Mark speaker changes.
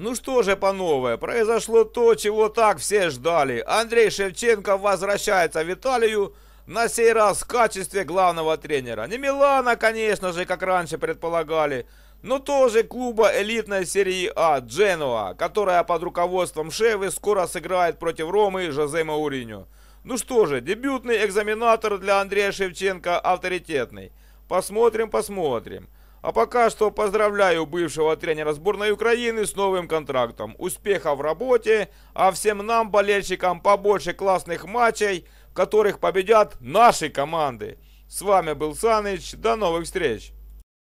Speaker 1: Ну что же, по новое, произошло то, чего так все ждали. Андрей Шевченко возвращается в Италию, на сей раз в качестве главного тренера. Не Милана, конечно же, как раньше предполагали, но тоже клуба элитной серии А Дженуа, которая под руководством Шевы скоро сыграет против Ромы Жозе Мауриньо. Ну что же, дебютный экзаменатор для Андрея Шевченко авторитетный. Посмотрим, посмотрим. А пока что поздравляю бывшего тренера сборной Украины с новым контрактом. Успехов в работе, а всем нам, болельщикам, побольше классных матчей, в которых победят наши команды. С вами был Саныч, до новых встреч!